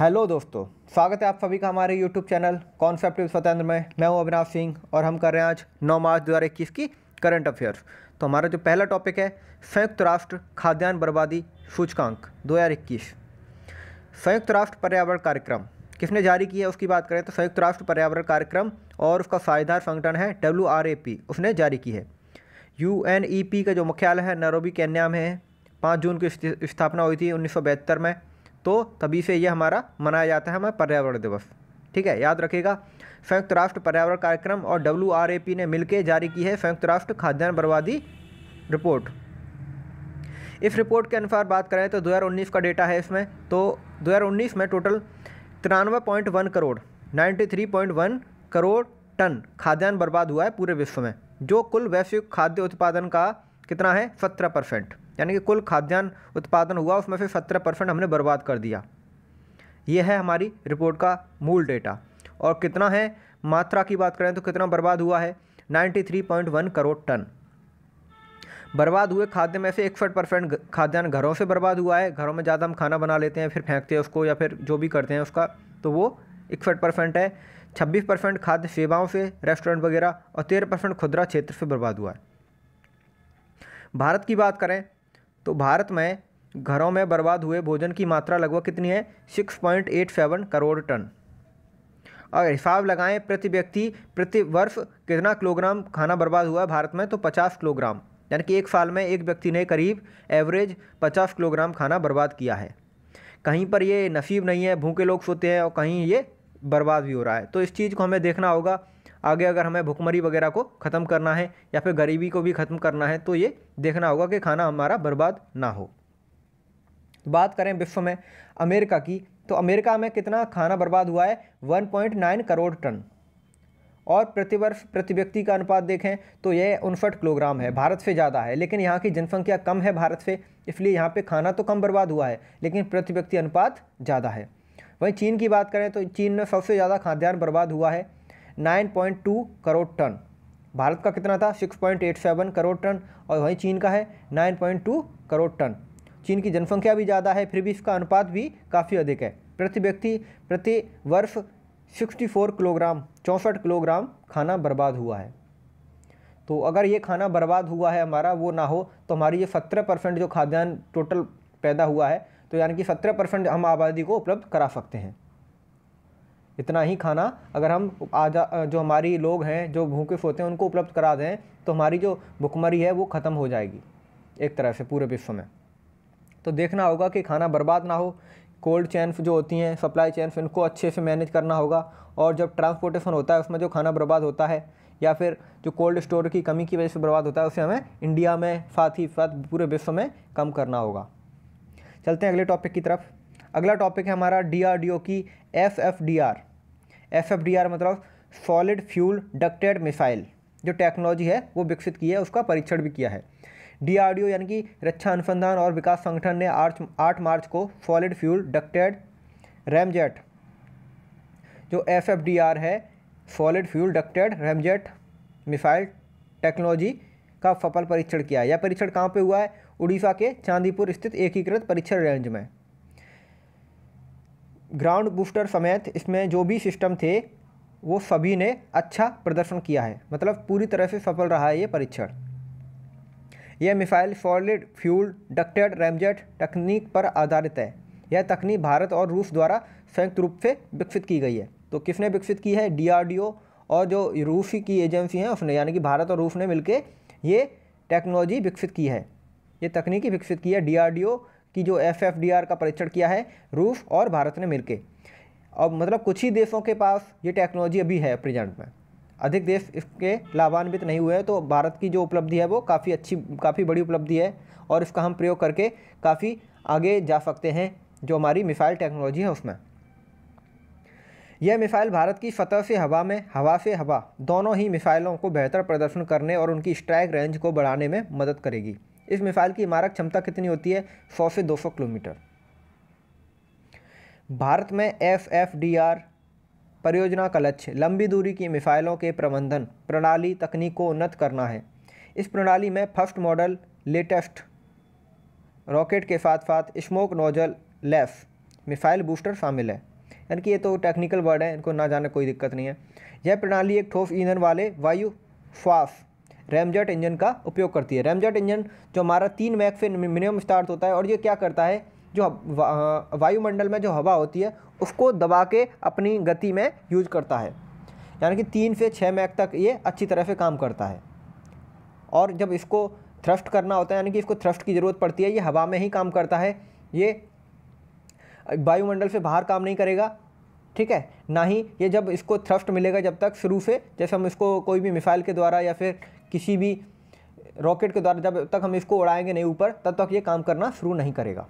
hello दोस्तों स्वागत है आप सभी का हमारे यूट्यूब चैनल कॉन्सेप्ट स्वतंत्र में मैं हूं अविनाश सिंह और हम कर रहे हैं आज 9 मार्च दो हज़ार इक्कीस की करंट अफेयर्स तो हमारा जो पहला टॉपिक है संयुक्त राष्ट्र खाद्यान्न बर्बादी सूचकांक दो हज़ार इक्कीस संयुक्त राष्ट्र पर्यावरण कार्यक्रम किसने जारी किया उसकी बात करें तो संयुक्त राष्ट्र पर्यावरण कार्यक्रम और उसका साझेदार संगठन है डब्ल्यू उसने जारी की है यू e का जो मुख्यालय है नरोबी कैन्या में है पाँच जून की स्थापना हुई थी उन्नीस में तो तभी से ये हमारा मनाया जाता है हमारा पर्यावरण दिवस ठीक है याद रखिएगा संयुक्त राष्ट्र पर्यावरण कार्यक्रम और डब्ल्यू ने मिलकर जारी की है संयुक्त राष्ट्र खाद्यान्न बर्बादी रिपोर्ट इस रिपोर्ट के अनुसार बात करें तो 2019 का डेटा है इसमें तो 2019 में टोटल तिरानवे point one crore 93.1 crore ton खाद्यान्न बर्बाद हुआ है पूरे विश्व में जो कुल वैश्विक खाद्य उत्पादन का कितना है सत्रह परसेंट यानी कि कुल खाद्यान्न उत्पादन हुआ उसमें से सत्रह परसेंट हमने बर्बाद कर दिया ये है हमारी रिपोर्ट का मूल डेटा और कितना है मात्रा की बात करें तो कितना बर्बाद हुआ है 93.1 करोड़ टन बर्बाद हुए खाद्य में से इकसठ परसेंट खाद्यान्न घरों से बर्बाद हुआ है घरों में ज़्यादा हम खाना बना लेते हैं फिर फेंकते हैं उसको या फिर जो भी करते हैं उसका तो वो इकसठ परसेंट है छब्बीस परसेंट खाद्य सेवाओं से रेस्टोरेंट वगैरह और तेरह परसेंट खुदरा क्षेत्र से बर्बाद हुआ है भारत की बात करें तो भारत में घरों में बर्बाद हुए भोजन की मात्रा लगभग कितनी है 6.87 करोड़ टन और हिसाब लगाएं प्रति व्यक्ति प्रति वर्ष कितना किलोग्राम खाना बर्बाद हुआ है भारत में तो 50 किलोग्राम यानी कि एक साल में एक व्यक्ति ने करीब एवरेज 50 किलोग्राम खाना बर्बाद किया है कहीं पर ये नसीब नहीं है भूखे लोग सोते हैं और कहीं ये बर्बाद भी हो रहा है तो इस चीज़ को हमें देखना होगा आगे अगर हमें भुखमरी वगैरह को ख़त्म करना है या फिर गरीबी को भी ख़त्म करना है तो ये देखना होगा कि खाना हमारा बर्बाद ना हो बात करें विश्व में अमेरिका की तो अमेरिका में कितना खाना बर्बाद हुआ है नाइन करोड़ टन और प्रतिवर्ष प्रति व्यक्ति का अनुपात देखें तो यह उनसठ किलोग्राम है भारत से ज़्यादा है लेकिन यहाँ की जनसंख्या कम है भारत से इसलिए यहाँ पे खाना तो कम बर्बाद हुआ है लेकिन प्रति व्यक्ति अनुपात ज़्यादा है वहीं चीन की बात करें तो चीन में सबसे ज़्यादा खाद्यान्न बर्बाद हुआ है 9.2 करोड़ टन भारत का कितना था 6.87 करोड़ टन और वहीं चीन का है 9.2 करोड़ टन चीन की जनसंख्या भी ज़्यादा है फिर भी इसका अनुपात भी काफ़ी अधिक है प्रति व्यक्ति प्रति वर्ष 64 किलोग्राम चौंसठ किलोग्राम खाना बर्बाद हुआ है तो अगर ये खाना बर्बाद हुआ है हमारा वो ना हो तो हमारी ये सत्रह परसेंट जो खाद्यान्न टोटल पैदा हुआ है तो यानी कि सत्रह परसेंट हम आबादी को उपलब्ध करा सकते हैं इतना ही खाना अगर हम आज जो हमारी लोग हैं जो भूखे होते हैं उनको उपलब्ध करा दें तो हमारी जो भुखमरी है वो ख़त्म हो जाएगी एक तरह से पूरे विश्व में तो देखना होगा कि खाना बर्बाद ना हो कोल्ड चैन जो होती हैं सप्लाई चैन इनको अच्छे से मैनेज करना होगा और जब ट्रांसपोर्टेशन होता है उसमें जो खाना बर्बाद होता है या फिर जो कोल्ड स्टोर की कमी की वजह से बर्बाद होता है उसे हमें इंडिया में साथ ही साथ पूरे विश्व में कम करना होगा चलते हैं अगले टॉपिक की तरफ अगला टॉपिक है हमारा डीआरडीओ की एफएफडीआर एफएफडीआर मतलब सॉलिड फ्यूल डक्टेड मिसाइल जो टेक्नोलॉजी है वो विकसित की है उसका परीक्षण भी किया है डीआरडीओ यानी कि रक्षा अनुसंधान और विकास संगठन ने आठ आठ मार्च को सॉलिड फ्यूल डक्टेड रैमजेट जो एफ एफ डी आर है solid fuel ducted ramjet missile technology का सफल परीक्षण किया है यह परीक्षण कहाँ पे हुआ है उड़ीसा के चांदीपुर स्थित एकीकृत परीक्षण रेंज में ग्राउंड बूस्टर समेत इसमें जो भी सिस्टम थे वो सभी ने अच्छा प्रदर्शन किया है मतलब पूरी तरह से सफल रहा है ये परीक्षण यह missile solid fuel ducted ramjet तकनीक पर आधारित है यह तकनीक भारत और रूस द्वारा संयुक्त रूप से विकसित की गई है तो किसने विकसित की है डीआरडीओ और जो रूस की एजेंसी हैं उसने यानी कि भारत और रूस ने मिलकर ये टेक्नोलॉजी विकसित की है ये तकनीकी विकसित की है डी की जो एफ एफ डी आर का परीक्षण किया है रूस और भारत ने मिलकर और मतलब कुछ ही देशों के पास ये टेक्नोलॉजी अभी है प्रेजेंट में अधिक देश इसके लाभान्वित नहीं हुए हैं तो भारत की जो उपलब्धि है वो काफ़ी अच्छी काफ़ी बड़ी उपलब्धि है और इसका हम प्रयोग करके काफ़ी आगे जा सकते हैं जो हमारी मिसाइल टेक्नोलॉजी है उसमें यह मिसाइल भारत की सतह से हवा में हवा से हवा दोनों ही मिसाइलों को बेहतर प्रदर्शन करने और उनकी स्ट्राइक रेंज को बढ़ाने में मदद करेगी इस मिसाइल की इमारत क्षमता कितनी होती है सौ से दो सौ किलोमीटर भारत में एफ एफ डी आर परियोजना का लक्ष्य लंबी दूरी की मिसाइलों के प्रबंधन प्रणाली तकनीक को उन्नत करना है इस प्रणाली में फर्स्ट मॉडल लेटेस्ट रॉकेट के साथ साथ smoke nozzle less missile booster शामिल है यानी कि ये तो टेक्निकल वर्ड है इनको ना जाने कोई दिक्कत नहीं है यह प्रणाली एक ठोस ईंधन वाले वायु श्वास रैमजेट इंजन का उपयोग करती है रैमजेट इंजन जो हमारा तीन मैक फिर मिनिमम स्टार्ट होता है और ये क्या करता है जो वायुमंडल में जो हवा होती है उसको दबा के अपनी गति में यूज करता है यानी कि तीन से छः मैक तक ये अच्छी तरह से काम करता है और जब इसको थ्रस्ट करना होता है यानी कि इसको थ्रस्ट की ज़रूरत पड़ती है ये हवा में ही काम करता है ये वायुमंडल से बाहर काम नहीं करेगा ठीक है ना ही ये जब इसको थ्रस्ट मिलेगा जब तक शुरू से जैसे हम इसको कोई भी मिसाइल के द्वारा या फिर किसी भी रॉकेट के द्वारा जब तक हम इसको उड़ाएंगे नहीं ऊपर तब तक ये काम करना शुरू नहीं करेगा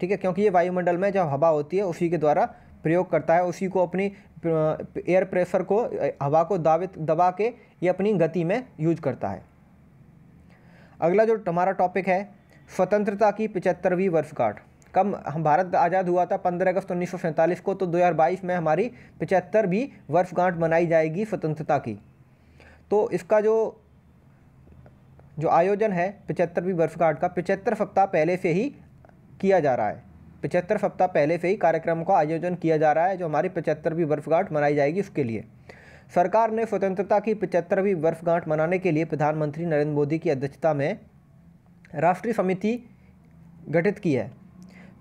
ठीक है क्योंकि ये वायुमंडल में जब हवा होती है उसी के द्वारा प्रयोग करता है उसी को अपनी एयर प्रेशर को हवा को दावित दबा के ये अपनी गति में यूज करता है अगला जो हमारा टॉपिक है स्वतंत्रता की पिचहत्तरवीं वर्षगांठ कब हम भारत आज़ाद हुआ था पंद्रह अगस्त उन्नीस को तो 2022 में हमारी पिचहत्तरवीं वर्षगांठ मनाई जाएगी स्वतंत्रता की तो इसका जो जो आयोजन है पिचहत्तरवीं वर्षगांठ का पिचहत्तर सप्ताह पहले से ही किया जा रहा है पिचहत्तर सप्ताह पहले से ही कार्यक्रम का आयोजन किया जा रहा है जो हमारी पिचहत्तरवीं वर्षगांठ मनाई जाएगी उसके लिए सरकार ने स्वतंत्रता की पिचहत्तरवीं वर्षगांठ मनाने के लिए प्रधानमंत्री नरेंद्र मोदी की अध्यक्षता में राष्ट्रीय समिति गठित की है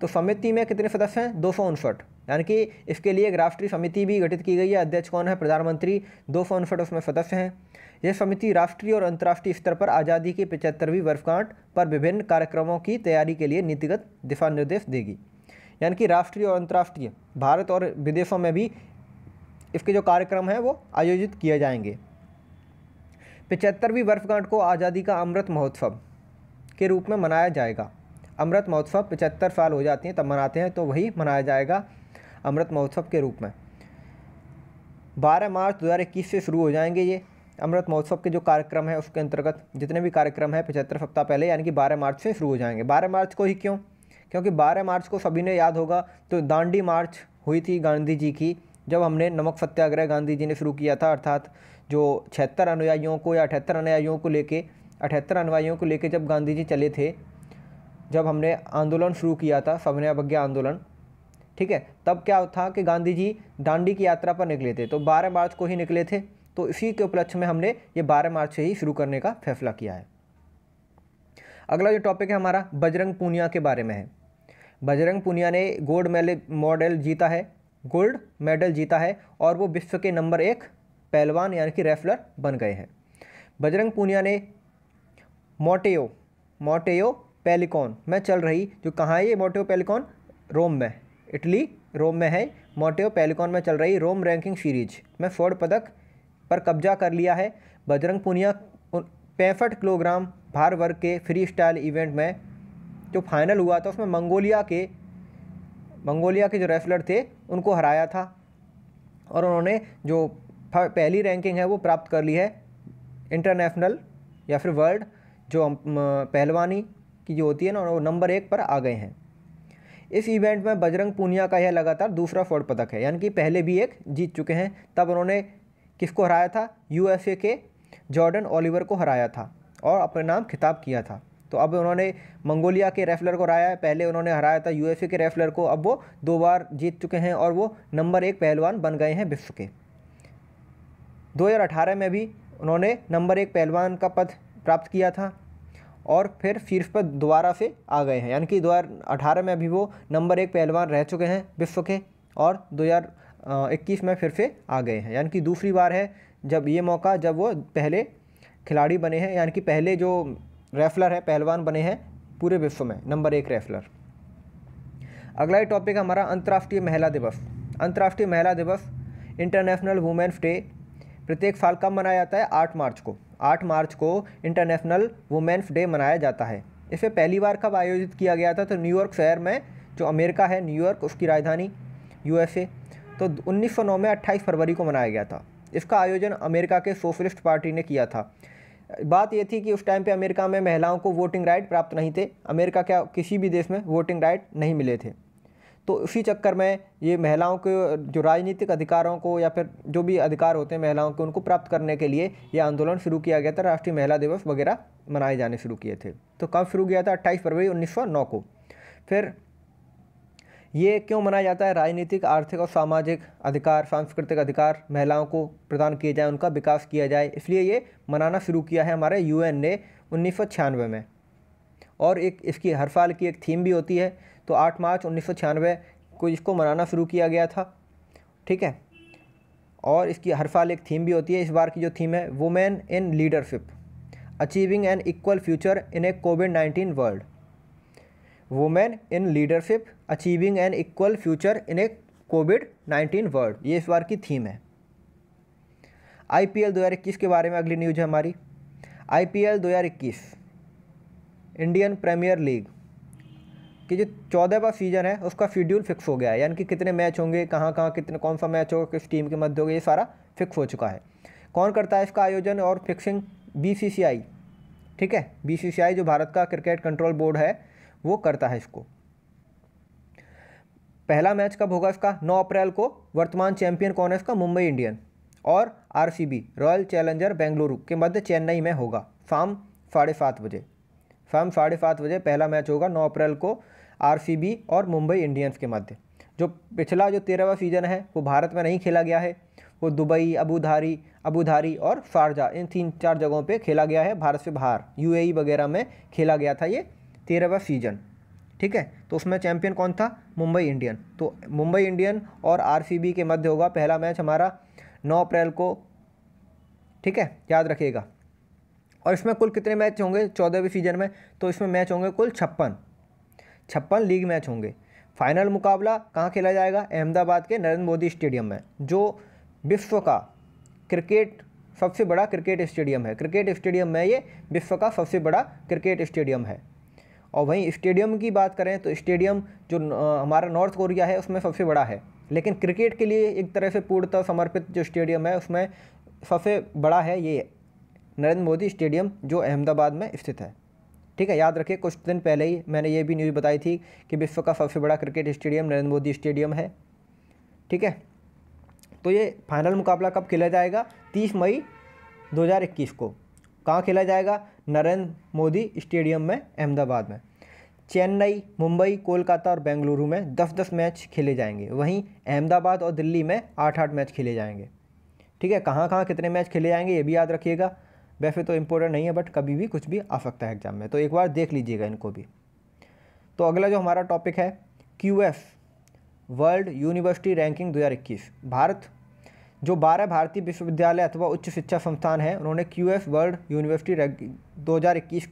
तो समिति में कितने सदस्य हैं दो सौ उनसठ यानी कि इसके लिए एक राष्ट्रीय समिति भी गठित की गई है अध्यक्ष कौन है प्रधानमंत्री दो सौ उनसठ उसमें सदस्य हैं यह समिति राष्ट्रीय और अंतर्राष्ट्रीय स्तर पर आज़ादी के पिचहत्तरवीं वर्षगांठ पर विभिन्न कार्यक्रमों की तैयारी के लिए नीतिगत दिशा निर्देश देगी यानी कि राष्ट्रीय और अंतर्राष्ट्रीय भारत और विदेशों में भी इसके जो कार्यक्रम हैं वो आयोजित किए जाएंगे पचहत्तरवीं वर्षगांठ को आज़ादी का अमृत महोत्सव के रूप में मनाया जाएगा अमृत महोत्सव पिचहत्तर साल हो जाती हैं तब मनाते हैं तो वही मनाया जाएगा अमृत महोत्सव के रूप में 12 मार्च 2021 से शुरू हो जाएंगे ये अमृत महोत्सव के जो कार्यक्रम है उसके अंतर्गत जितने भी कार्यक्रम हैं पचहत्तर सप्ताह पहले यानी कि 12 मार्च से शुरू हो जाएंगे 12 मार्च को ही क्यों क्योंकि 12 मार्च को सभी ने याद होगा तो दांडी मार्च हुई थी गांधी जी की जब हमने नमक सत्याग्रह गांधी जी ने शुरू किया था अर्थात जो छिहत्तर अनुयायियों को या अठहत्तर अनुयायियों को लेके अठहत्तर अनुयायियों को लेके जब गांधी जी चले थे जब हमने आंदोलन शुरू किया था सविनय अवज्ञा आंदोलन ठीक है तब क्या था कि गांधी जी दांडी की यात्रा पर निकले थे तो 12 मार्च को ही निकले थे तो इसी के उपलक्ष्य में हमने ये 12 मार्च से ही शुरू करने का फैसला किया है अगला जो टॉपिक है हमारा बजरंग पूनिया के बारे में है बजरंग पूनिया ने गोल्ड मेडल मॉडल जीता है गोल्ड मेडल जीता है और वो विश्व के नंबर एक पहलवान यानी कि रेफलर बन गए हैं बजरंग पूनिया ने मोटेयो मोटेयो पेलिकॉन में चल रही जो कहाँ है ये मोटेयो पेलिकॉन रोम में इटली रोम में है मोटेव पेलिकॉन में चल रही रोम रैंकिंग सीरीज में फोर्ड पदक पर कब्जा कर लिया है बजरंग पुनिया पैंसठ किलोग्राम भार वर्ग के फ्री स्टाइल इवेंट में जो फाइनल हुआ था उसमें मंगोलिया के मंगोलिया के जो रेसलर थे उनको हराया था और उन्होंने जो पहली रैंकिंग है वो प्राप्त कर ली है इंटरनेशनल या फिर वर्ल्ड जो पहलवानी की जो होती है ना वो नंबर एक पर आ गए हैं इस इवेंट में बजरंग पूनिया का यह लगातार दूसरा स्वर्ण पदक है यानी कि पहले भी एक जीत चुके हैं तब उन्होंने किसको हराया था यू के जॉर्डन ऑलिवर को हराया था और अपने नाम खिताब किया था तो अब उन्होंने मंगोलिया के रेफलर को हराया है पहले उन्होंने हराया था यू के रेफलर को अब वो दो बार जीत चुके हैं और वो नंबर एक पहलवान बन गए हैं विश्व के 2018 में भी उन्होंने नंबर एक पहलवान का पद प्राप्त किया था और फिर शीर्ष पर दोबारा से आ गए हैं यानी कि दो हज़ार में अभी वो नंबर एक पहलवान रह चुके हैं विश्व के और दो हज़ार इक्कीस में फिर से आ गए हैं यानी कि दूसरी बार है जब ये मौका जब वो पहले खिलाड़ी बने हैं यानी कि पहले जो रेफलर है पहलवान बने हैं पूरे विश्व में नंबर एक रेफलर अगला ही टॉपिक हमारा अंतर्राष्ट्रीय महिला दिवस अंतर्राष्ट्रीय महिला दिवस इंटरनेशनल वुमेन्स डे प्रत्येक साल कब मनाया जाता है आठ मार्च को आठ मार्च को इंटरनेशनल वुमेंस डे मनाया जाता है इसे पहली बार कब आयोजित किया गया था तो न्यूयॉर्क शहर में जो अमेरिका है न्यूयॉर्क उसकी राजधानी यूएसए तो 1909 में 28 फरवरी को मनाया गया था इसका आयोजन अमेरिका के सोशलिस्ट पार्टी ने किया था बात यह थी कि उस टाइम पे अमेरिका में महिलाओं को वोटिंग राइट प्राप्त नहीं थे अमेरिका क्या किसी भी देश में वोटिंग राइट नहीं मिले थे तो उसी चक्कर में ये महिलाओं के जो राजनीतिक अधिकारों को या फिर जो भी अधिकार होते हैं महिलाओं के उनको प्राप्त करने के लिए ये आंदोलन शुरू किया गया था राष्ट्रीय महिला दिवस वगैरह मनाए जाने शुरू किए थे तो कब शुरू किया था अट्ठाईस फरवरी उन्नीस को फिर ये क्यों मनाया जाता है राजनीतिक आर्थिक और सामाजिक अधिकार सांस्कृतिक अधिकार महिलाओं को प्रदान किए जाए उनका विकास किया जाए इसलिए ये मनाना शुरू किया है हमारे यूएन ने उन्नीस में और एक इसकी हर साल की एक थीम भी होती है तो आठ मार्च उन्नीस को इसको मनाना शुरू किया गया था ठीक है और इसकी हर साल एक थीम भी होती है इस बार की जो थीम है women in leadership achieving an equal future in a COVID nineteen world women in leadership achieving an equal future in a COVID nineteen world ये इस बार की थीम है आई पी एल दो हज़ार इक्कीस के बारे में अगली न्यूज है हमारी आई पी एल दो हज़ार इक्कीस इंडियन प्रीमियर लीग कि जो चौदहवा सीज़न है उसका शेड्यूल फिक्स हो गया है यानी कि कितने मैच होंगे कहाँ कहाँ कितने कौन सा मैच होगा किस टीम के मध्य होगा ये सारा फिक्स हो चुका है कौन करता है इसका आयोजन और फिक्सिंग बी ठीक है बी जो भारत का क्रिकेट कंट्रोल बोर्ड है वो करता है इसको पहला मैच कब होगा इसका 9 अप्रैल को वर्तमान चैंपियन कौन है इसका मुंबई इंडियन और आरसीबी रॉयल चैलेंजर बेंगलुरु के मध्य चेन्नई में होगा शाम साढ़े सात बजे शाम साढ़े सात बजे पहला मैच होगा 9 अप्रैल को आरसीबी और मुंबई इंडियंस के मध्य जो पिछला जो तेरहवा सीज़न है वो भारत में नहीं खेला गया है वो दुबई अबूधारी अबूधारी और शारजा इन तीन चार जगहों पे खेला गया है भारत से बाहर यूएई e वगैरह में खेला गया था ये तेरहवा सीजन ठीक है तो उसमें चैम्पियन कौन था मुंबई इंडियन तो मुंबई इंडियन और आर के मध्य होगा पहला मैच हमारा नौ अप्रैल को ठीक है याद रखिएगा और इसमें कुल कितने मैच होंगे चौदहवें सीजन में तो इसमें मैच होंगे कुल छप्पन छप्पन लीग मैच होंगे फाइनल मुकाबला कहाँ खेला जाएगा अहमदाबाद के नरेंद्र मोदी स्टेडियम में जो विश्व का क्रिकेट सबसे बड़ा क्रिकेट स्टेडियम है क्रिकेट स्टेडियम में ये विश्व का सबसे बड़ा क्रिकेट स्टेडियम है और वहीं स्टेडियम की बात करें तो स्टेडियम जो हमारा नॉर्थ कोरिया है उसमें सबसे बड़ा है लेकिन क्रिकेट के लिए एक तरह से पूर्णतः समर्पित जो स्टेडियम है उसमें सबसे बड़ा है ये नरेंद्र मोदी स्टेडियम जो अहमदाबाद में स्थित है ठीक है याद रखिए कुछ दिन पहले ही मैंने ये भी न्यूज़ बताई थी कि विश्व का सबसे बड़ा cricket stadium Narendra Modi stadium है ठीक है तो ये फाइनल मुकाबला कब खेला जाएगा तीस मई दो को कहाँ खेला जाएगा नरेंद्र मोदी स्टेडियम में अहमदाबाद में चेन्नई मुंबई कोलकाता और बेंगलुरु में दस दस मैच खेले जाएंगे वहीं अहमदाबाद और दिल्ली में आठ आठ मैच खेले जाएंगे ठीक है कहाँ कहाँ कितने मैच खेले जाएंगे ये भी याद रखिएगा वैसे तो इम्पोर्टेंट नहीं है बट कभी भी कुछ भी आ सकता है एग्जाम में तो एक बार देख लीजिएगा इनको भी तो अगला जो हमारा टॉपिक है क्यू वर्ल्ड यूनिवर्सिटी रैंकिंग दो भारत जो बारह भारतीय विश्वविद्यालय अथवा उच्च शिक्षा संस्थान हैं उन्होंने क्यू वर्ल्ड यूनिवर्सिटी दो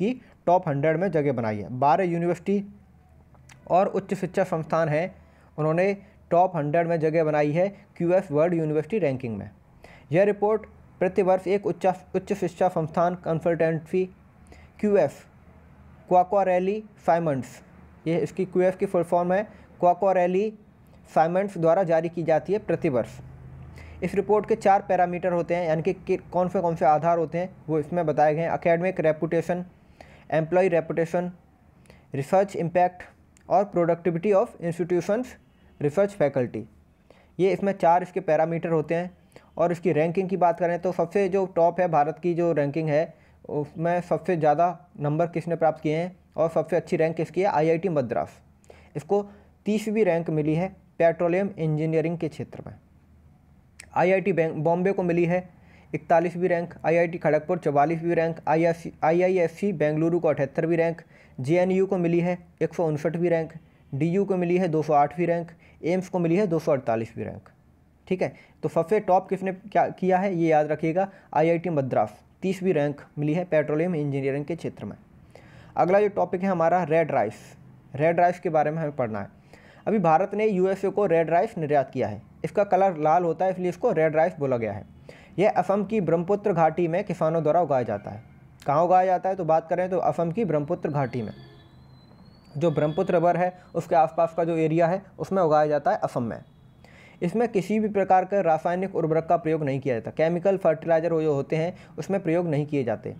की टॉप हंड्रेड में जगह बनाई है बारह यूनिवर्सिटी और उच्च शिक्षा संस्थान हैं उन्होंने टॉप हंड्रेड में जगह बनाई है क्यू वर्ल्ड यूनिवर्सिटी रैंकिंग में यह रिपोर्ट प्रतिवर्ष एक उच्च उच्च शिक्षा संस्थान कंसल्टेंसी क्यू एफ रैली साइमंड्स ये इसकी क्यू एफ की फुल फॉर्म है रैली साइमंड्स द्वारा जारी की जाती है प्रतिवर्ष इस रिपोर्ट के चार पैरामीटर होते हैं यानी कि कौन से कौन से आधार होते हैं वो इसमें बताए गए हैं academic reputation employ reputation research impact और productivity of institutions research faculty ये इसमें चार इसके पैरामीटर होते हैं और इसकी रैंकिंग की बात करें तो सबसे जो टॉप है भारत की जो रैंकिंग है उसमें सबसे ज़्यादा नंबर किसने प्राप्त किए हैं और सबसे अच्छी रैंक किसकी है आईआईटी मद्रास इसको तीसवीं रैंक मिली है पेट्रोलियम इंजीनियरिंग के क्षेत्र में आईआईटी बैंक बॉम्बे को मिली है इकतालीसवीं रैंक आईआईटी खड़गपुर चवालीसवीं रैंक आईआईएफसी बेंगलुरु को अठहत्तरवीं रैंक जे को मिली है एक सौ उनसठवीं रैंक डी को मिली है दो सौ आठवीं रैंक एम्स को मिली है दो सौ अड़तालीसवीं रैंक ठीक है तो सबसे टॉप किसने क्या किया है ये याद रखिएगा आईआईटी मद्रास तीसवीं रैंक मिली है पेट्रोलियम इंजीनियरिंग के क्षेत्र में अगला जो टॉपिक है हमारा रेड राइस रेड राइस के बारे में हमें पढ़ना है अभी भारत ने यूएसए को रेड राइस निर्यात किया है इसका कलर लाल होता है इसलिए इसको रेड राइस बोला गया है यह असम की ब्रह्मपुत्र घाटी में किसानों द्वारा उगाया जाता है कहाँ उगाया जाता है तो बात करें तो असम की ब्रह्मपुत्र घाटी में जो ब्रह्मपुत्र रबर है उसके आसपास का जो एरिया है उसमें उगाया जाता है असम में इसमें किसी भी प्रकार के रासायनिक उर्वरक का प्रयोग नहीं किया जाता केमिकल फर्टिलाइज़र जो होते हैं उसमें प्रयोग नहीं किए जाते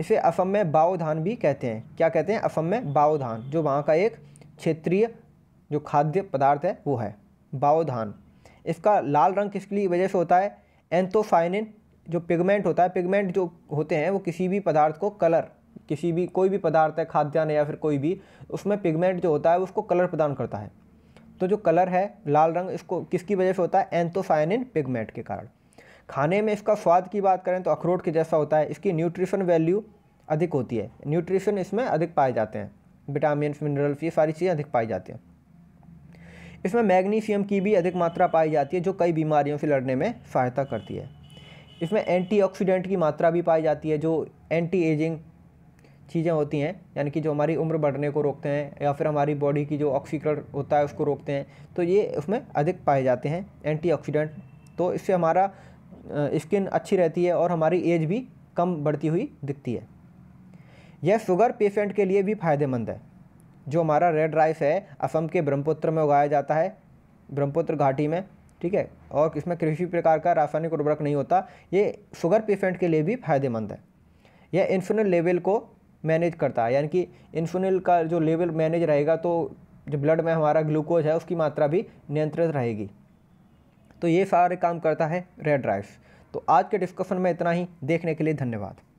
इसे असम में बाओ धान भी कहते हैं क्या कहते हैं असम में बाओ धान जो वहाँ का एक क्षेत्रीय जो खाद्य पदार्थ है वो है बाओ धान इसका लाल रंग किसकी वजह से होता है एंथोसाइनिन जो पिगमेंट होता है पिगमेंट जो होते हैं वो किसी भी पदार्थ को कलर किसी भी कोई भी पदार्थ है खाद्यान्न या फिर कोई भी उसमें पिगमेंट जो होता है उसको कलर प्रदान करता है तो जो कलर है लाल रंग इसको किसकी वजह से होता है एंथोसाइनिन पिगमेंट के कारण खाने में इसका स्वाद की बात करें तो अखरोट के जैसा होता है इसकी न्यूट्रिशन वैल्यू अधिक होती है न्यूट्रिशन इसमें अधिक पाए जाते हैं विटामिन मिनरल्स ये सारी चीज़ें अधिक पाई जाती हैं इसमें मैग्नीशियम की भी अधिक मात्रा पाई जाती है जो कई बीमारियों से लड़ने में सहायता करती है इसमें एंटीऑक्सीडेंट की मात्रा भी पाई जाती है जो एंटी एजिंग चीज़ें होती हैं यानी कि जो हमारी उम्र बढ़ने को रोकते हैं या फिर हमारी बॉडी की जो ऑक्सीकरण होता है उसको रोकते हैं तो ये उसमें अधिक पाए जाते हैं एंटीऑक्सीडेंट तो इससे हमारा स्किन अच्छी रहती है और हमारी एज भी कम बढ़ती हुई दिखती है यह शुगर पेशेंट के लिए भी फ़ायदेमंद है जो हमारा रेड राइस है असम के ब्रह्मपुत्र में उगाया जाता है ब्रह्मपुत्र घाटी में ठीक है और इसमें किसी प्रकार का रासायनिक उर्वरक नहीं होता ये शुगर पेशेंट के लिए भी फ़ायदेमंद है यह इंसुलिन लेवल को मैनेज करता है यानी कि इंसुलिन का जो लेवल मैनेज रहेगा तो जो ब्लड में हमारा ग्लूकोज है उसकी मात्रा भी नियंत्रित रहेगी तो ये सारे काम करता है रेड राइस तो आज के डिस्कशन में इतना ही देखने के लिए धन्यवाद